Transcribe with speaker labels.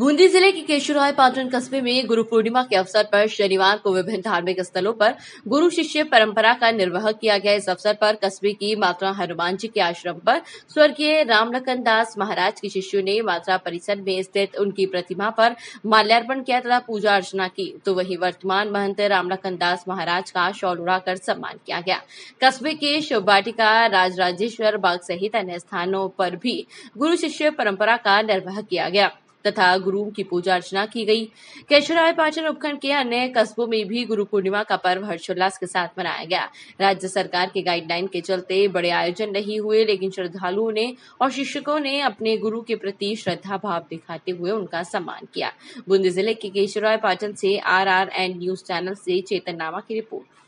Speaker 1: बूंदी जिले के केशुराय पाटन कस्बे में गुरु पूर्णिमा के अवसर पर शनिवार को विभिन्न धार्मिक स्थलों पर गुरु शिष्य परंपरा का निर्वाह किया गया इस अवसर पर कस्बे की मात्रा हनुमान जी के आश्रम पर स्वर्गीय रामलखन दास महाराज के शिष्यों ने मात्रा परिसर में स्थित उनकी प्रतिमा पर माल्यार्पण किया तथा पूजा अर्चना की तो वही वर्तमान महंत रामलखन दास महाराज का शॉल उड़ाकर सम्मान किया गया कस्बे के शिव राजराजेश्वर बाग सहित अन्य स्थानों पर भी गुरु शिष्य परंपरा का निर्वाह किया गया तथा गुरु की पूजा अर्चना की गई केशवराय पाटन उपखंड के अन्य कस्बों में भी गुरु पूर्णिमा का पर्व हर्षोल्लास के साथ मनाया गया राज्य सरकार के गाइडलाइन के चलते बड़े आयोजन नहीं हुए लेकिन श्रद्धालुओं ने और शिक्षकों ने अपने गुरु के प्रति श्रद्धा भाव दिखाते हुए उनका सम्मान किया बूंदी जिले के केशवराय पाटन से R R N news channel से चेतन नामा की रिपोर्ट